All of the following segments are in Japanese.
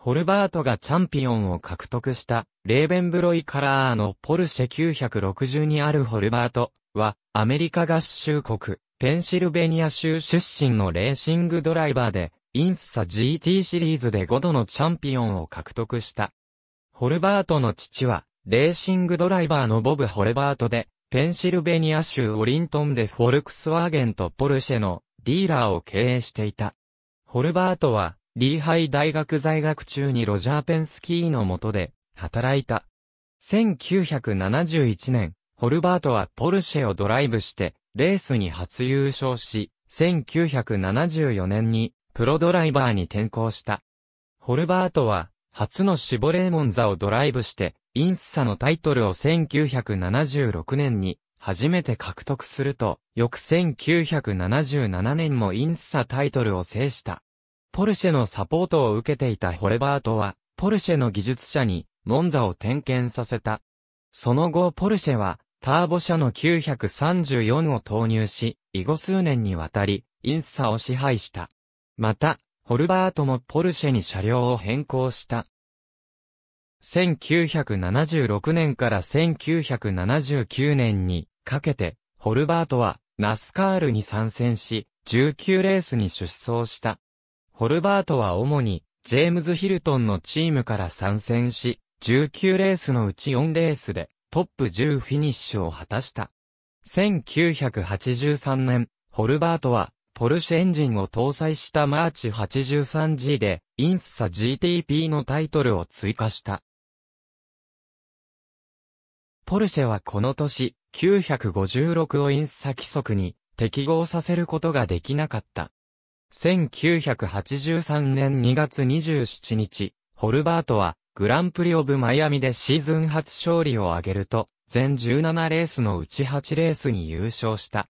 ホルバートがチャンピオンを獲得した、レーベンブロイカラーのポルシェ962あるホルバートは、アメリカ合衆国、ペンシルベニア州出身のレーシングドライバーで、インスサ GT シリーズで5度のチャンピオンを獲得した。ホルバートの父は、レーシングドライバーのボブ・ホルバートで、ペンシルベニア州オリントンでフォルクスワーゲンとポルシェのディーラーを経営していた。ホルバートは、リーハイ大学在学中にロジャー・ペンスキーの下で働いた。1971年、ホルバートはポルシェをドライブしてレースに初優勝し、1974年にプロドライバーに転向した。ホルバートは初のシボレーモンザをドライブして、インスサのタイトルを1976年に初めて獲得すると、翌1977年もインスサタイトルを制した。ポルシェのサポートを受けていたホレバートは、ポルシェの技術者に、モンザを点検させた。その後、ポルシェは、ターボ車の934を投入し、以後数年にわたり、インサを支配した。また、ホルバートもポルシェに車両を変更した。1976年から1979年にかけて、ホルバートはナスカールに参戦し、19レースに出走した。ホルバートは主に、ジェームズ・ヒルトンのチームから参戦し、19レースのうち4レースで、トップ10フィニッシュを果たした。1983年、ホルバートは、ポルシェエンジンを搭載したマーチ 83G で、インスサ GTP のタイトルを追加した。ポルシェはこの年、956をインスサ規則に適合させることができなかった。1983年2月27日、ホルバートは、グランプリオブマイアミでシーズン初勝利を挙げると、全17レースのうち8レースに優勝した。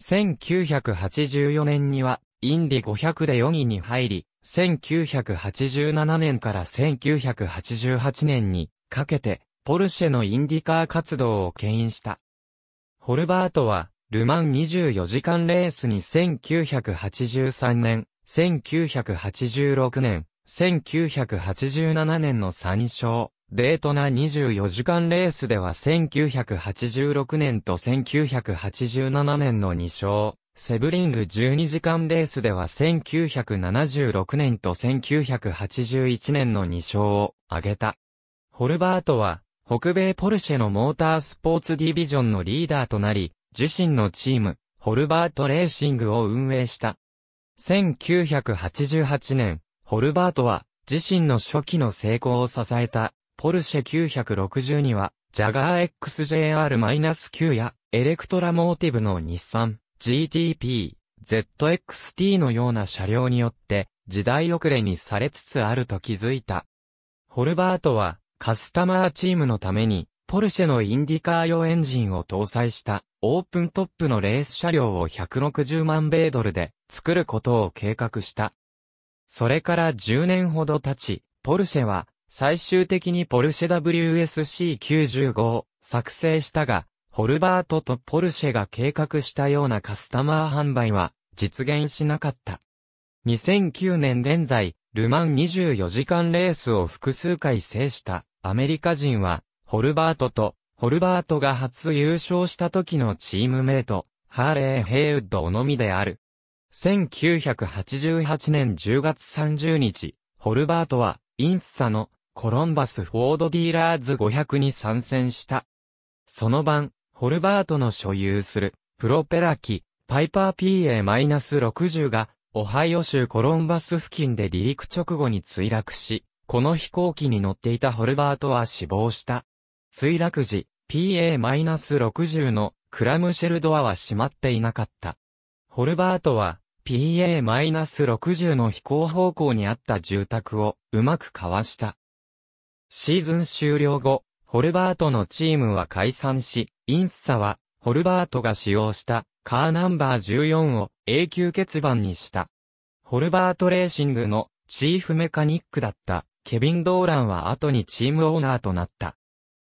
1984年には、インディ500で4位に入り、1987年から1988年にかけて、ポルシェのインディカー活動を牽引した。ホルバートは、ルマン24時間レースに1983年、1986年、1987年の3勝、デートナ24時間レースでは1986年と1987年の2勝、セブリング12時間レースでは1976年と1981年の2勝を挙げた。ホルバートは、北米ポルシェのモータースポーツディビジョンのリーダーとなり、自身のチーム、ホルバートレーシングを運営した。1988年、ホルバートは、自身の初期の成功を支えた、ポルシェ960には、ジャガー XJR-9 や、エレクトラモーティブの日産、GTP、ZXT のような車両によって、時代遅れにされつつあると気づいた。ホルバートは、カスタマーチームのために、ポルシェのインディカー用エンジンを搭載したオープントップのレース車両を160万米ドルで作ることを計画した。それから10年ほど経ち、ポルシェは最終的にポルシェ WSC95 を作成したが、ホルバートとポルシェが計画したようなカスタマー販売は実現しなかった。2009年現在、ルマン24時間レースを複数回制したアメリカ人はホルバートと、ホルバートが初優勝した時のチームメイト、ハーレー・ヘイウッド・のみである。1988年10月30日、ホルバートは、インスサの、コロンバス・フォード・ディーラーズ500に参戦した。その晩、ホルバートの所有する、プロペラ機、パイパー PA-60 が、オハイオ州コロンバス付近で離陸直後に墜落し、この飛行機に乗っていたホルバートは死亡した。墜落時、PA-60 のクラムシェルドアは閉まっていなかった。ホルバートは、PA-60 の飛行方向にあった住宅をうまくかわした。シーズン終了後、ホルバートのチームは解散し、インスサは、ホルバートが使用したカーナンバー14を永久欠番にした。ホルバートレーシングのチーフメカニックだったケビン・ドーランは後にチームオーナーとなった。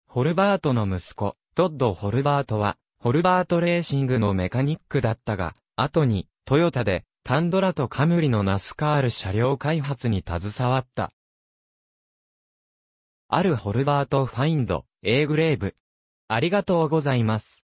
ホルバートの息子、トッド・ホルバートは、ホルバートレーシングのメカニックだったが、後に、トヨタで、タンドラとカムリのナスカール車両開発に携わった。あるホルバート・ファインド、A グレーブ。ありがとうございます。